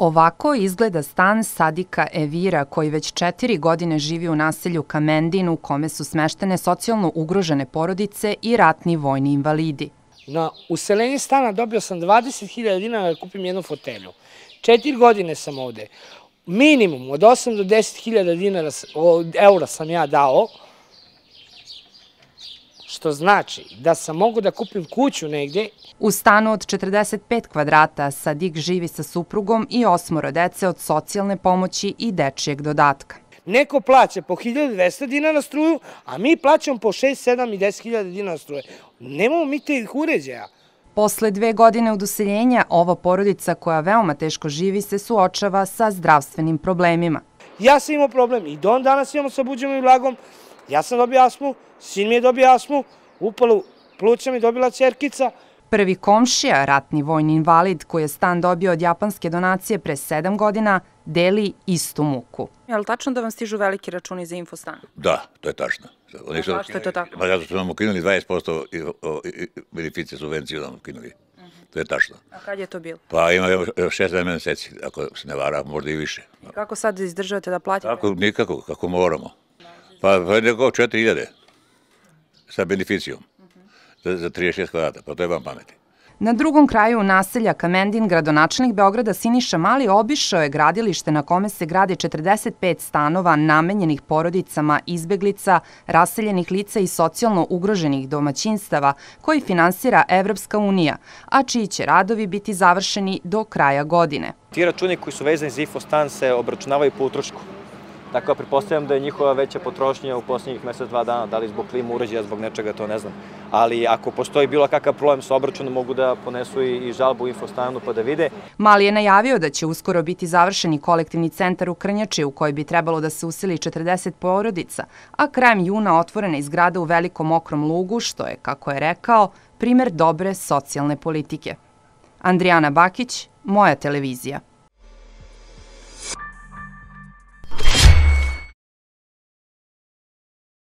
Ovako izgleda stan Sadika Evira koji već četiri godine živi u naselju Kamendin u kome su smeštene socijalno ugrožene porodice i ratni vojni invalidi. Na useleni stana dobio sam 20.000 dinara da kupim jednu fotelju. Četiri godine sam ovde. Minimum od 8 do 10.000 dinara, eura sam ja dao što znači da sam mogu da kupim kuću negde. U stanu od 45 kvadrata Sadik živi sa suprugom i osmoro dece od socijalne pomoći i dečijeg dodatka. Neko plaća po 1200 dinara struju, a mi plaćamo po 6, 7 i 10 hiljada dinara struje. Nemamo mi ih uređaja. Posle dve godine useljenja, ova porodica koja veoma teško živi se suočava sa zdravstvenim problemima. Ja sam imao problem i don danas imamo sa buđom i vlagom, Ja sam dobio asmu, sin mi je dobio asmu, upalo pluća mi dobila cerkica. Prvi komšija, ratni vojni invalid koji je stan dobio od japanske donacije pre sedam godina, deli istu muku. Je li tačno da vam stižu veliki računi za infostan? Da, to je tačno. zašto je to tako? zato što nam ukinuli 20% beneficije subvencije nam da ukinuli. Uh To je tačno. A kad je to bilo? Pa ima 6-7 meseci, ako se ne vara, možda i više. I kako sad izdržavate da platite? Kako, nikako, kako moramo. Pa nego pa 4000 sa beneficijom za, za 36 kvadrata, pa to je vam pameti. Na drugom kraju naselja Kamendin, gradonačelnik Beograda Siniša Mali obišao je gradilište na kome se grade 45 stanova namenjenih porodicama, izbeglica, raseljenih lica i socijalno ugroženih domaćinstava koji finansira Evropska unija, a čiji će radovi biti završeni do kraja godine. Ti računi koji su vezani za IFO stan se obračunavaju po utrošku Tako da pretpostavljam da je njihova veća potrošnja u poslednjih mesec, dva dana, da li zbog klima uređaja, zbog nečega, to ne znam. Ali ako postoji bilo kakav problem sa obračunom, mogu da ponesu i, žalbu u infostanu pa da vide. Mali je najavio da će uskoro biti završeni kolektivni centar u Krnjači u koji bi trebalo da se useli 40 porodica, a krajem juna otvorena je zgrada u velikom okrom lugu, što je, kako je rekao, primer dobre socijalne politike. Andrijana Bakić, Moja televizija.